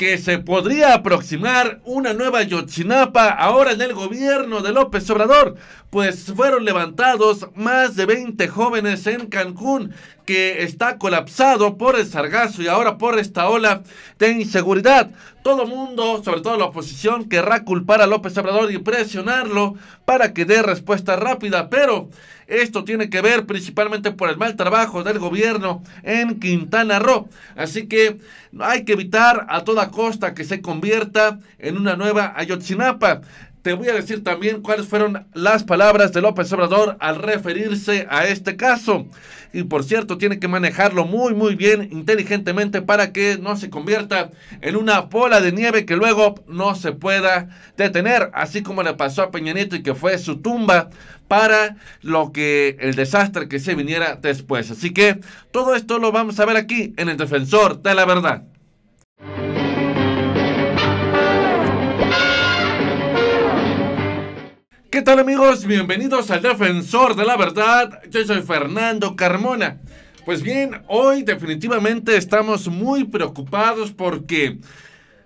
que se podría aproximar una nueva Yochinapa ahora en el gobierno de López Obrador, pues fueron levantados más de 20 jóvenes en Cancún que está colapsado por el sargazo y ahora por esta ola de inseguridad. Todo mundo, sobre todo la oposición, querrá culpar a López Obrador y presionarlo para que dé respuesta rápida, pero esto tiene que ver principalmente por el mal trabajo del gobierno en Quintana Roo. Así que hay que evitar a toda costa que se convierta en una nueva Ayotzinapa te voy a decir también cuáles fueron las palabras de López Obrador al referirse a este caso. Y por cierto, tiene que manejarlo muy, muy bien, inteligentemente, para que no se convierta en una bola de nieve que luego no se pueda detener, así como le pasó a Peñanito y que fue su tumba para lo que el desastre que se viniera después. Así que todo esto lo vamos a ver aquí en el Defensor de la Verdad. ¿Qué tal amigos? Bienvenidos al Defensor de la Verdad. Yo soy Fernando Carmona. Pues bien, hoy definitivamente estamos muy preocupados porque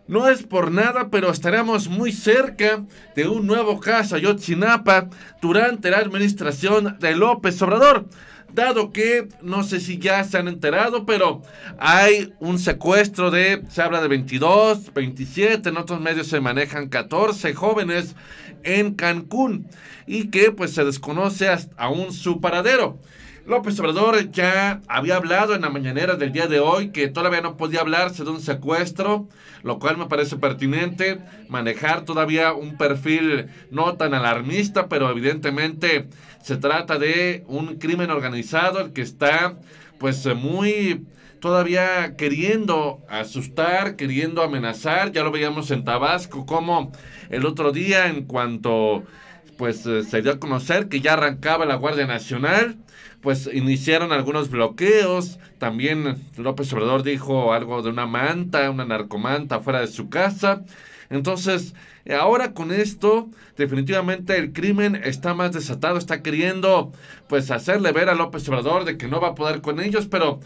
no es por nada, pero estaremos muy cerca de un nuevo caso Ayotzinapa durante la administración de López Obrador. Dado que, no sé si ya se han enterado, pero hay un secuestro de, se habla de 22, 27, en otros medios se manejan 14 jóvenes en Cancún y que pues se desconoce aún su paradero. López Obrador ya había hablado en la mañanera del día de hoy que todavía no podía hablarse de un secuestro, lo cual me parece pertinente, manejar todavía un perfil no tan alarmista, pero evidentemente se trata de un crimen organizado, el que está pues muy todavía queriendo asustar, queriendo amenazar. Ya lo veíamos en Tabasco, como el otro día en cuanto pues eh, se dio a conocer que ya arrancaba la Guardia Nacional, pues iniciaron algunos bloqueos. También López Obrador dijo algo de una manta, una narcomanta fuera de su casa. Entonces, ahora con esto, definitivamente el crimen está más desatado, está queriendo pues hacerle ver a López Obrador de que no va a poder con ellos, pero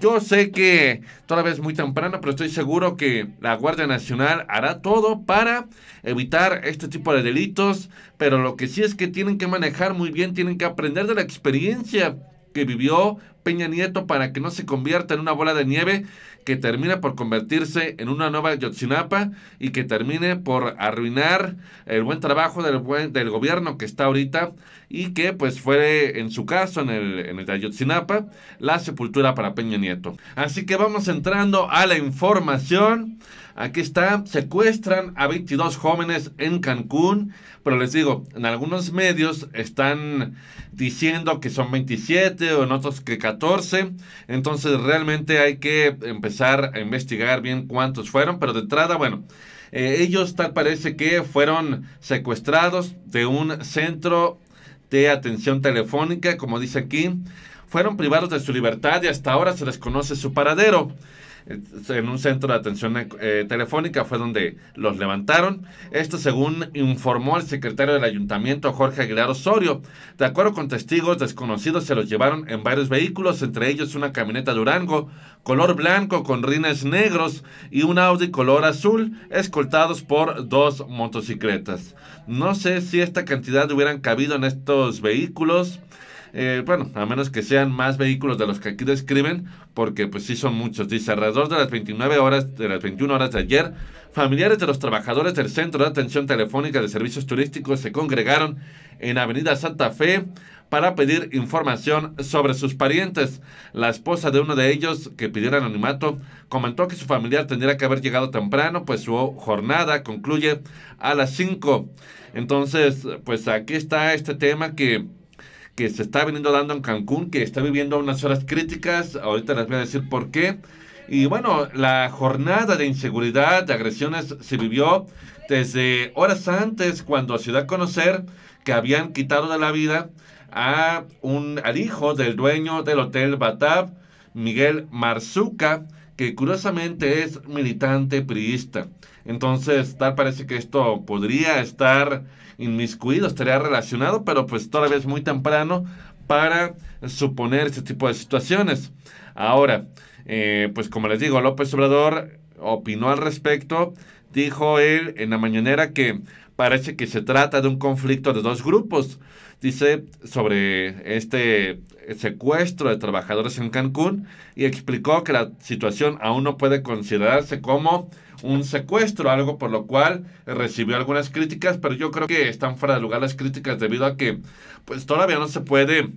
yo sé que todavía es muy temprano, pero estoy seguro que la Guardia Nacional hará todo para evitar este tipo de delitos, pero lo que sí es que tienen que manejar muy bien, tienen que aprender de la experiencia que vivió Peña Nieto para que no se convierta en una bola de nieve que termina por convertirse en una nueva Yotzinapa y que termine por arruinar el buen trabajo del, buen, del gobierno que está ahorita y que pues fue en su caso en el, en el de la sepultura para Peña Nieto. Así que vamos entrando a la información. Aquí está, secuestran a 22 jóvenes en Cancún, pero les digo, en algunos medios están diciendo que son 27, o en otros que 14. Entonces realmente hay que empezar a investigar bien cuántos fueron, pero de entrada, bueno, eh, ellos tal parece que fueron secuestrados de un centro de atención telefónica, como dice aquí. Fueron privados de su libertad y hasta ahora se desconoce su paradero en un centro de atención eh, telefónica fue donde los levantaron. Esto según informó el secretario del ayuntamiento Jorge Aguilar Osorio. De acuerdo con testigos desconocidos se los llevaron en varios vehículos, entre ellos una camioneta Durango color blanco con rines negros y un Audi color azul, escoltados por dos motocicletas. No sé si esta cantidad hubieran cabido en estos vehículos. Eh, bueno, a menos que sean más vehículos de los que aquí describen, porque pues sí son muchos. Dice, alrededor de las 29 horas, de las 21 horas de ayer, familiares de los trabajadores del Centro de Atención Telefónica de Servicios Turísticos se congregaron en Avenida Santa Fe para pedir información sobre sus parientes. La esposa de uno de ellos, que pidió el anonimato, comentó que su familiar tendría que haber llegado temprano, pues su jornada concluye a las 5. Entonces, pues aquí está este tema que que se está viniendo dando en Cancún, que está viviendo unas horas críticas. Ahorita les voy a decir por qué. Y bueno, la jornada de inseguridad, de agresiones, se vivió desde horas antes, cuando se dio a conocer que habían quitado de la vida a un, al hijo del dueño del Hotel Batab, Miguel Marzuca, que curiosamente es militante priista. Entonces, tal parece que esto podría estar inmiscuido, estaría relacionado, pero pues todavía es muy temprano para suponer este tipo de situaciones. Ahora, eh, pues como les digo, López Obrador opinó al respecto, dijo él en la mañanera que parece que se trata de un conflicto de dos grupos. Dice sobre este secuestro de trabajadores en Cancún y explicó que la situación aún no puede considerarse como un secuestro, algo por lo cual recibió algunas críticas, pero yo creo que están fuera de lugar las críticas debido a que pues todavía no se puede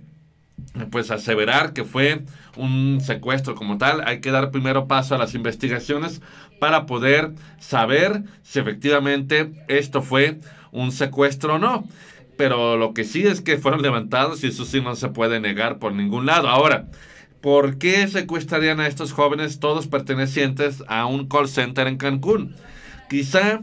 pues aseverar que fue un secuestro como tal. Hay que dar primero paso a las investigaciones para poder saber si efectivamente esto fue un secuestro o no. Pero lo que sí es que fueron levantados y eso sí no se puede negar por ningún lado. Ahora, ¿Por qué secuestrarían a estos jóvenes, todos pertenecientes a un call center en Cancún? Quizá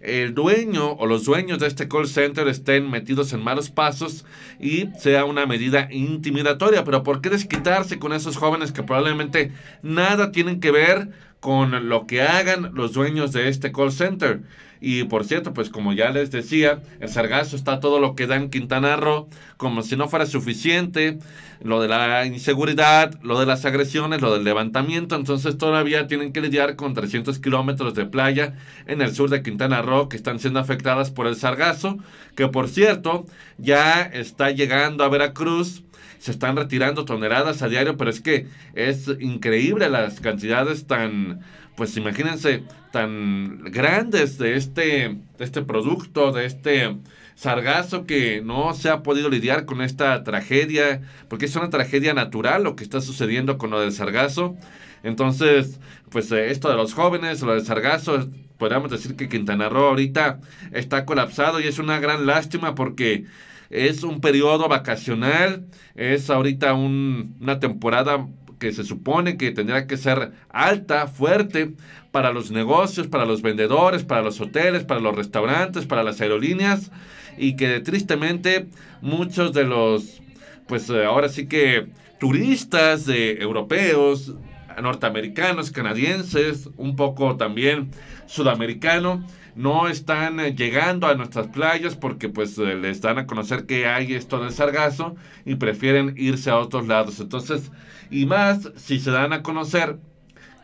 el dueño o los dueños de este call center estén metidos en malos pasos y sea una medida intimidatoria. Pero ¿por qué desquitarse con esos jóvenes que probablemente nada tienen que ver con lo que hagan los dueños de este call center? Y por cierto, pues como ya les decía, el sargazo está todo lo que da en Quintana Roo, como si no fuera suficiente, lo de la inseguridad, lo de las agresiones, lo del levantamiento, entonces todavía tienen que lidiar con 300 kilómetros de playa en el sur de Quintana Roo que están siendo afectadas por el sargazo, que por cierto ya está llegando a Veracruz se están retirando toneladas a diario, pero es que es increíble las cantidades tan pues imagínense, tan grandes de este, este producto, de este sargazo que no se ha podido lidiar con esta tragedia, porque es una tragedia natural lo que está sucediendo con lo del sargazo. Entonces, pues eh, esto de los jóvenes, lo del sargazo, podríamos decir que Quintana Roo ahorita está colapsado y es una gran lástima porque es un periodo vacacional, es ahorita una temporada que se supone que tendrá que ser alta, fuerte, para los negocios, para los vendedores, para los hoteles, para los restaurantes, para las aerolíneas, y que tristemente muchos de los, pues eh, ahora sí que turistas de europeos, norteamericanos, canadienses, un poco también sudamericano, no están eh, llegando a nuestras playas porque pues eh, les dan a conocer que hay esto del sargazo y prefieren irse a otros lados. Entonces, y más si se dan a conocer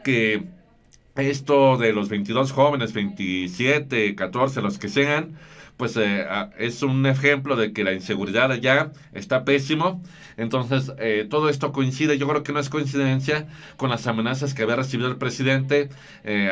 que esto de los 22 jóvenes, 27, 14, los que sean, pues eh, es un ejemplo de que la inseguridad allá está pésimo. Entonces, todo esto coincide, yo creo que no es coincidencia con las amenazas que había recibido el presidente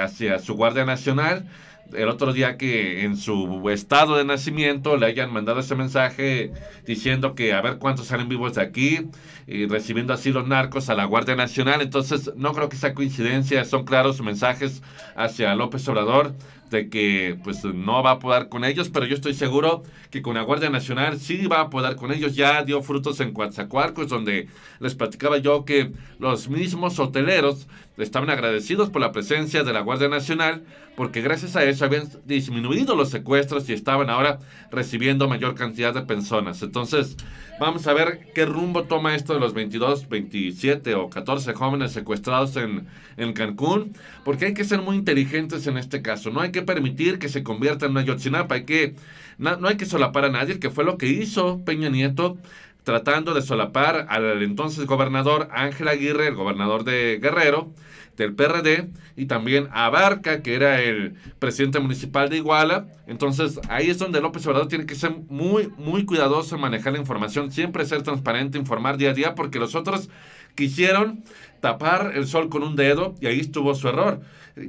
hacia su Guardia Nacional el otro día que en su estado de nacimiento le hayan mandado ese mensaje diciendo que a ver cuántos salen vivos de aquí y eh, recibiendo así los narcos a la Guardia Nacional. Entonces, no creo que sea coincidencia, son claros mensajes hacia López Obrador de que pues no va a poder con ellos, pero yo estoy seguro que con la Guardia Nacional sí va a poder con ellos. Ya dio frutos en es donde les platicaba yo que los mismos hoteleros estaban agradecidos por la presencia de la Guardia Nacional, porque gracias a eso habían disminuido los secuestros y estaban ahora recibiendo mayor cantidad de personas. Entonces, vamos a ver qué rumbo toma esto de los 22, 27 o 14 jóvenes secuestrados en, en Cancún, porque hay que ser muy inteligentes en este caso. No hay que permitir que se convierta en una Yotzinapa, hay que, no, no hay que solapar a nadie, que fue lo que hizo Peña Nieto tratando de solapar al entonces gobernador Ángel Aguirre, el gobernador de Guerrero, del PRD y también a que era el presidente municipal de Iguala. Entonces ahí es donde López Obrador tiene que ser muy, muy cuidadoso en manejar la información, siempre ser transparente, informar día a día, porque los otros quisieron tapar el sol con un dedo y ahí estuvo su error,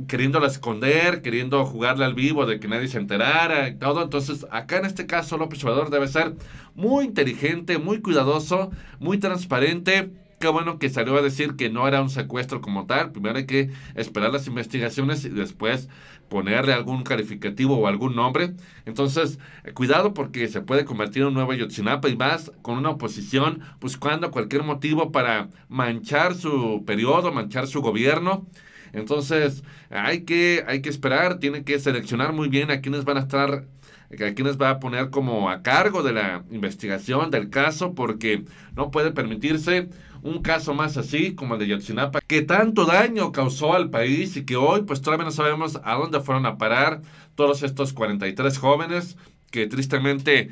queriéndola esconder, queriendo jugarla al vivo de que nadie se enterara y todo. Entonces, acá en este caso, López Obrador debe ser muy inteligente, muy cuidadoso, muy transparente bueno que salió a decir que no era un secuestro como tal. Primero hay que esperar las investigaciones y después ponerle algún calificativo o algún nombre. Entonces, eh, cuidado porque se puede convertir en un nuevo Yotzinapa y más con una oposición buscando cualquier motivo para manchar su periodo, manchar su gobierno. Entonces, hay que, hay que esperar, tiene que seleccionar muy bien a quienes van a estar a quienes va a poner como a cargo de la investigación del caso, porque no puede permitirse un caso más así como el de Yotzinapa, que tanto daño causó al país y que hoy pues todavía no sabemos a dónde fueron a parar todos estos 43 jóvenes que tristemente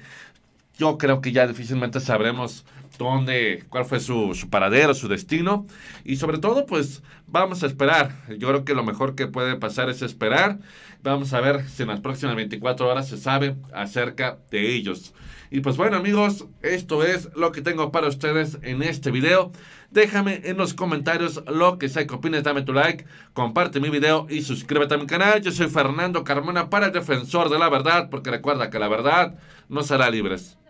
yo creo que ya difícilmente sabremos dónde, cuál fue su, paradero, su destino. Y sobre todo, pues vamos a esperar. Yo creo que lo mejor que puede pasar es esperar. Vamos a ver si en las próximas 24 horas se sabe acerca de ellos. Y pues bueno amigos, esto es lo que tengo para ustedes en este video. Déjame en los comentarios lo que sea que opines, dame tu like, comparte mi video y suscríbete a mi canal. Yo soy Fernando Carmona para el Defensor de la Verdad, porque recuerda que la verdad no será libre.